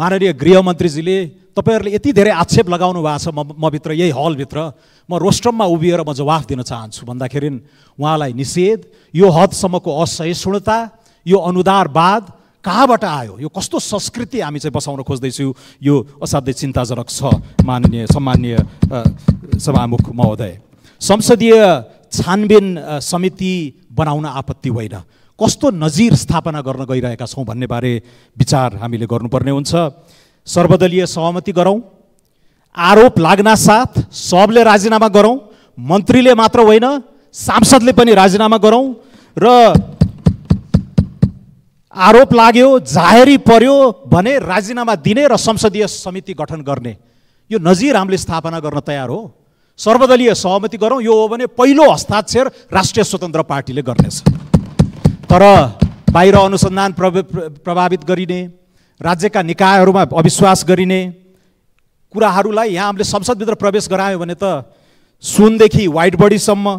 माननीय गृहमन्त्रीजीले तपाईँहरूले यति धेरै आक्षेप लगाउनु भएको छ म मभित्र यही हलभित्र म रोस्ट्रममा उभिएर म जवाफ दिन चाहन्छु भन्दाखेरि उहाँलाई निषेध यो हदसम्मको असहिष्णुता यो अनुदारवाद कहाँबाट आयो यो कस्तो संस्कृति हामी चाहिँ बसाउन खोज्दैछु यो असाध्यै चिन्ताजनक छ माननीय सम्मान्य सभामुख महोदय संसदीय छानबिन समिति बनाउन आपत्ति होइन कस्तो नजिर स्थापना गर्न गइरहेका छौँ भन्नेबारे विचार हामीले गर्नुपर्ने हुन्छ सर्वदलीय सहमति गरौँ आरोप साथ सबले राजीनामा गरौँ मन्त्रीले मात्र होइन सांसदले पनि राजीनामा गरौँ र आरोप लाग्यो जाहेरी पर्यो भने राजीनामा दिने र संसदीय समिति गठन गर्ने यो नजिर हामीले स्थापना गर्न तयार हो सर्वदलीय सहमति गरौँ यो हो भने पहिलो हस्ताक्षर राष्ट्रिय स्वतन्त्र पार्टीले गर्नेछ तर बाहिर अनुसन्धान प्रभावित गरिने राज्यका निकायहरूमा अविश्वास गरिने कुराहरूलाई यहाँ हामीले संसदभित्र प्रवेश गरायौँ भने त सुनदेखि वाइट बडीसम्म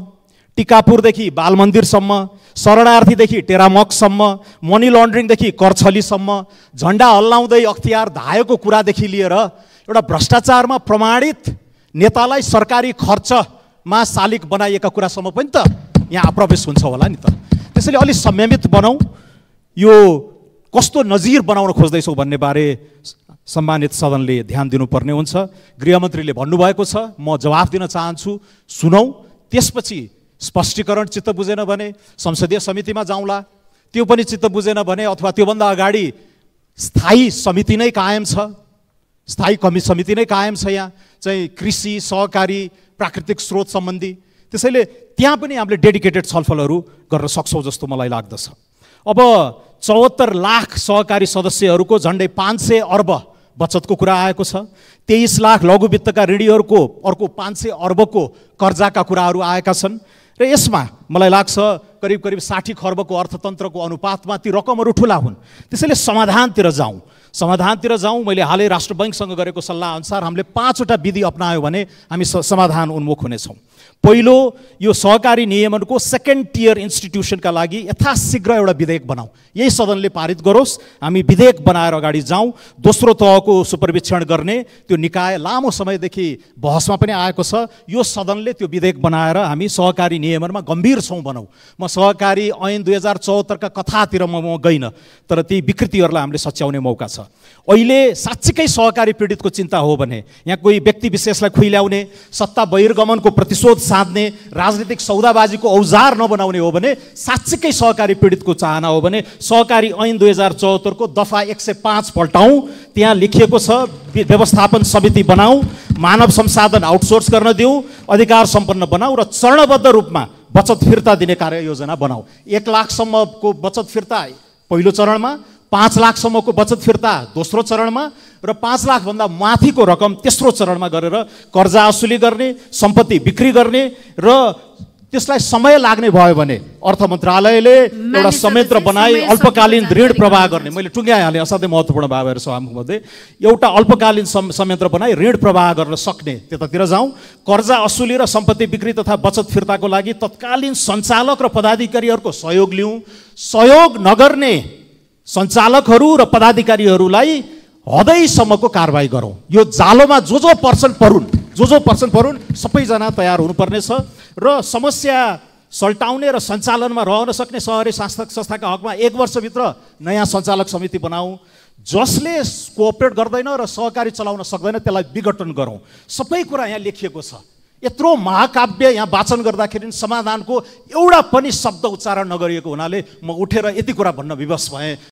टिकापुरदेखि बाल मन्दिरसम्म शरणार्थीदेखि टेरामकसम्म मनी लन्ड्रिङदेखि करछलीसम्म झन्डा हल्लाउँदै अख्तियार धाएको कुरादेखि लिएर एउटा भ्रष्टाचारमा प्रमाणित नेतालाई सरकारी खर्चमा शालिक बनाइएका कुरासम्म पनि त यहाँ प्रवेश हुन्छ होला नि त त्यसैले अलिक संयमित बनाऊ यो कस्तो नजिर बनाउन खोज्दैछौ भन्ने बारे सम्मानित सदनले ध्यान दिनुपर्ने हुन्छ गृहमन्त्रीले भन्नुभएको छ म जवाफ दिन चाहन्छु सुनौ त्यसपछि स्पष्टीकरण चित्त बुझेन भने संसदीय समितिमा जाउँला त्यो पनि चित्त बुझेन भने अथवा त्योभन्दा अगाडि स्थायी समिति नै कायम छ स्थायी कमि समिति नै कायम छ यहाँ चाहिँ कृषि सहकारी प्राकृतिक स्रोत सम्बन्धी त्यसैले त्यहाँ पनि हामीले डेडिकेटेड छलफलहरू गर्न सक्छौँ जस्तो मलाई लाग्दछ अब चौहत्तर लाख सहकारी सदस्यहरूको झन्डै पाँच सय अर्ब बचतको कुरा आएको छ तेइस लाख लघु वित्तका ऋणीहरूको अर्को पाँच सय अर्बको कर्जाका कुराहरू आएका छन् र यसमा मलाई लाग्छ करिब करिब साठी खर्बको अर्थतन्त्रको अनुपातमा ती रकमहरू ठुला हुन् त्यसैले समाधानतिर जाउँ समाधानतिर जाउँ मैले हालै राष्ट्र बैङ्कसँग गरेको सल्लाह अनुसार हामीले पाँचवटा विधि अप्नायौँ भने हामी समाधान उन्मुख हुनेछौँ पहिलो यो सहकारी नियमनको सेकेन्ड टियर इन्स्टिट्युसनका लागि यथाशीघ्र एउटा विधेयक बनाऊ यही सदनले पारित गरोस् हामी विधेयक बनाएर अगाडि जाउँ दोस्रो तहको सुपरिवेक्षण गर्ने त्यो निकाय लामो समयदेखि बहसमा पनि आएको छ यो सदनले त्यो विधेयक बनाएर हामी सहकारी नियमनमा गम्भीर छौँ भनौँ म सहकारी ऐन दुई हजार चौहत्तरका कथातिर म म गइनँ तर ती विकृतिहरूलाई हामीले सच्याउने मौका छ अहिले साँच्चीकै सहकारी पीडितको चिन्ता हो भने यहाँ कोही व्यक्ति विशेषलाई खुइल्याउने सत्ता बहिर्गमनको प्रतिशोध स्रोत साध्ने राजनीतिक सौदाबाजीको औजार नबनाउने हो भने साँच्चीकै सहकारी पीडितको चाहना हो भने सहकारी ऐन दुई हजार चौहत्तरको दफा एक सय पाँच पल्टाउँ त्यहाँ लेखिएको छ व्यवस्थापन समिति बनाऊ मानव संसाधन आउटसोर्स गर्न दिउँ अधिकार सम्पन्न बनाऊ र चरणबद्ध रूपमा बचत फिर्ता दिने कार्ययोजना बनाऊ एक लाखसम्मको बचत फिर्ता पहिलो चरणमा पाँच लाखसम्मको बचत फिर्ता दोस्रो चरणमा र पाँच लाखभन्दा माथिको रकम तेस्रो चरणमा गरेर कर्जा असुली गर्ने सम्पत्ति बिक्री गर्ने र त्यसलाई समय लाग्ने भयो भने अर्थ मन्त्रालयले एउटा संयन्त्र बनाए अल्पकालीन ऋण प्रवाह गर्ने मैले टुङ्ग्याइहालेँ असाध्यै महत्त्वपूर्ण भावहरू छ मध्ये एउटा अल्पकालीन संयन्त्र बनाई ऋण प्रवाह गर्न सक्ने त्यतातिर जाउँ कर्जा असुली र सम्पत्ति बिक्री तथा बचत फिर्ताको लागि तत्कालीन सञ्चालक र पदाधिकारीहरूको सहयोग लिउँ सहयोग नगर्ने सञ्चालकहरू र पदाधिकारीहरूलाई हदैसम्मको कारवाही गरौँ यो जालोमा जो जो पर्सन परुन् जो जो पर्सन परुन् सबैजना तयार हुनुपर्नेछ र समस्या सल्टाउने र सञ्चालनमा रहन सक्ने सहरी संस्था संस्थाका हकमा एक वर्षभित्र नयाँ सञ्चालक समिति बनाऊ जसले कोअपरेट गर्दैन र सहकारी चलाउन सक्दैन त्यसलाई विघटन गरौँ सबै कुरा यहाँ लेखिएको छ यत्रो महाकाव्य यहाँ वाचन गर्दाखेरि समाधानको एउटा पनि शब्द उच्चारण नगरिएको हुनाले म उठेर यति कुरा भन्न विवश भएँ